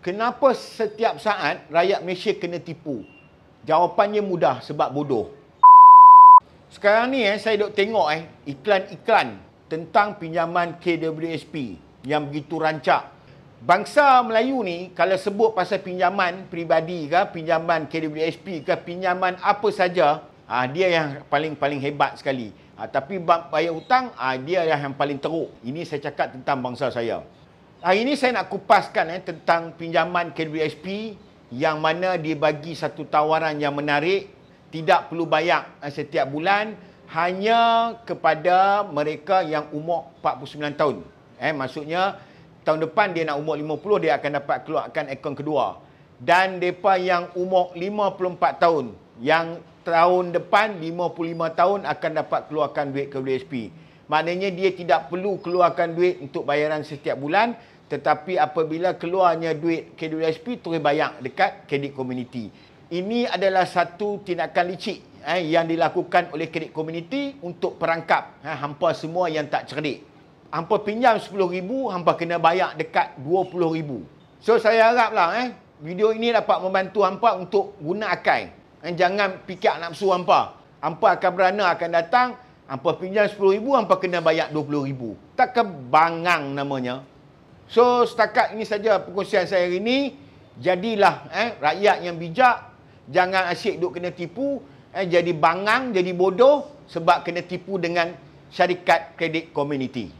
Kenapa setiap saat rakyat Malaysia kena tipu? Jawapannya mudah sebab bodoh. Sekarang ni eh saya dok tengok eh iklan-iklan tentang pinjaman KWSP yang begitu rancak. Bangsa Melayu ni kalau sebut pasal pinjaman peribadi ke, pinjaman KWSP ke, pinjaman apa saja, ah dia yang paling-paling hebat sekali. Ah tapi bayar hutang, ah dia yang paling teruk. Ini saya cakap tentang bangsa saya hari ini saya nak kupaskan eh, tentang pinjaman KWSP yang mana dia bagi satu tawaran yang menarik tidak perlu bayar eh, setiap bulan hanya kepada mereka yang umur 49 tahun eh maksudnya tahun depan dia nak umur 50 dia akan dapat keluarkan akaun kedua dan depa yang umur 54 tahun yang tahun depan 55 tahun akan dapat keluarkan duit ke maknanya dia tidak perlu keluarkan duit untuk bayaran setiap bulan tetapi apabila keluarnya duit KWSP terus bayar dekat kredit komuniti. Ini adalah satu tindakan licik eh, yang dilakukan oleh kredit komuniti untuk perangkap eh, hampa semua yang tak cerdik. Hampa pinjam RM10,000, hampa kena bayar dekat RM20,000. So saya haraplah eh, video ini dapat membantu hampa untuk guna akai. Eh, jangan fikir nafsu hampa. Hampa akan berana akan datang. Ampah pinjam RM10,000, ampah kena bayar RM20,000. Tak kebangang namanya. So, setakat ini saja perkongsian saya hari ini. Jadilah eh, rakyat yang bijak. Jangan asyik duk kena tipu. Eh, jadi bangang, jadi bodoh. Sebab kena tipu dengan syarikat kredit community.